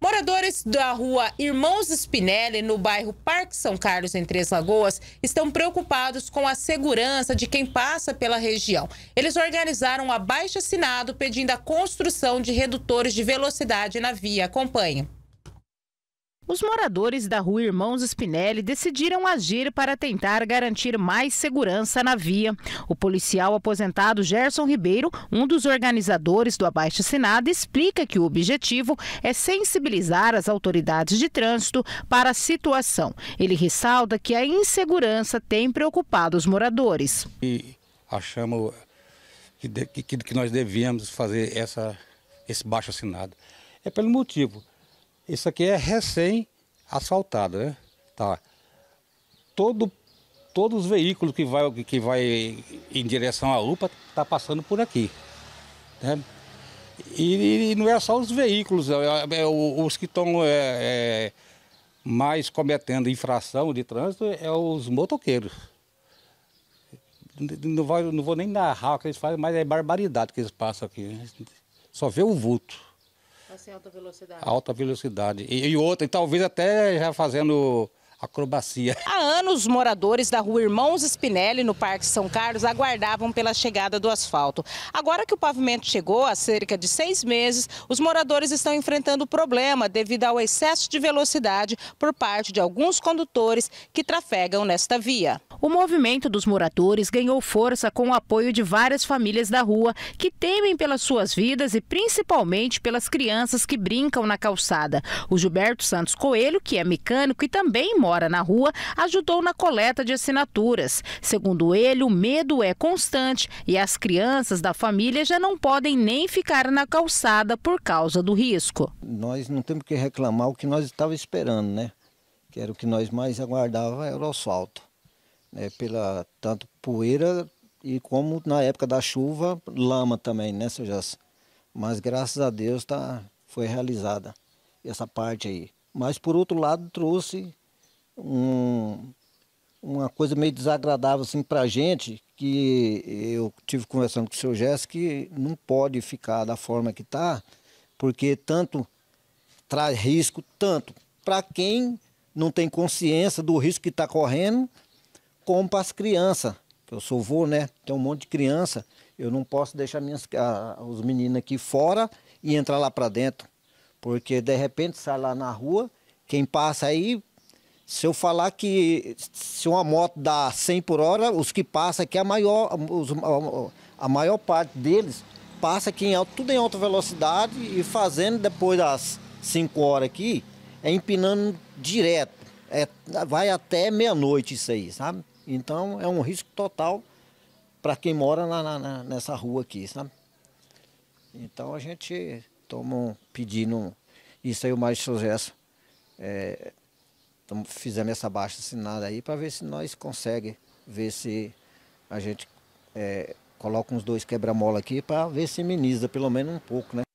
Moradores da rua Irmãos Spinelli, no bairro Parque São Carlos, em Três Lagoas, estão preocupados com a segurança de quem passa pela região. Eles organizaram um abaixo-assinado pedindo a construção de redutores de velocidade na via. Acompanhe. Os moradores da rua Irmãos Spinelli decidiram agir para tentar garantir mais segurança na via. O policial aposentado Gerson Ribeiro, um dos organizadores do abaixo assinado, explica que o objetivo é sensibilizar as autoridades de trânsito para a situação. Ele ressalta que a insegurança tem preocupado os moradores. E achamos que, que, que nós devíamos fazer essa, esse baixo assinado. É pelo motivo isso aqui é recém-asfaltado, né? Tá. Todo, todos os veículos que vai, que vai em direção à UPA tá passando por aqui. Né? E, e, não é só os veículos, é, é, é os que estão é, é, mais cometendo infração de trânsito é os motoqueiros. Não, vai, não vou nem narrar o que eles fazem, mas é barbaridade que eles passam aqui. Né? Só vê o vulto. Assim, alta velocidade. Alta velocidade. E, e outra, e talvez até já fazendo acrobacia. Há anos, moradores da rua Irmãos Spinelli, no Parque São Carlos, aguardavam pela chegada do asfalto. Agora que o pavimento chegou, há cerca de seis meses, os moradores estão enfrentando o problema devido ao excesso de velocidade por parte de alguns condutores que trafegam nesta via. O movimento dos moradores ganhou força com o apoio de várias famílias da rua que temem pelas suas vidas e principalmente pelas crianças que brincam na calçada. O Gilberto Santos Coelho, que é mecânico e também mora na rua, ajudou na coleta de assinaturas. Segundo ele, o medo é constante e as crianças da família já não podem nem ficar na calçada por causa do risco. Nós não temos que reclamar o que nós estávamos esperando, né? Que era o que nós mais aguardava, era o asfalto é, pela tanto poeira e como na época da chuva, lama também, né, seu Jace? Mas graças a Deus tá, foi realizada essa parte aí. Mas por outro lado trouxe um, uma coisa meio desagradável assim para gente, que eu tive conversando com o seu Jéssica, que não pode ficar da forma que está, porque tanto traz risco, tanto para quem não tem consciência do risco que está correndo, como para as crianças. Eu sou vô, né? Tem um monte de criança. Eu não posso deixar minhas, a, ah, os meninos aqui fora e entrar lá para dentro. Porque de repente sai lá na rua, quem passa aí se eu falar que se uma moto dá 100 por hora, os que passam aqui, a maior, os, a, a maior parte deles passa aqui em alto, tudo em alta velocidade e fazendo depois das 5 horas aqui, é empinando direto. É, vai até meia-noite isso aí, sabe? Então é um risco total para quem mora lá na, na, nessa rua aqui, sabe? Então a gente toma um, pedindo isso aí o Maestro sucesso, É, fizemos essa baixa assinada aí para ver se nós consegue ver se a gente é, coloca uns dois quebra-mola aqui para ver se minimiza pelo menos um pouco, né?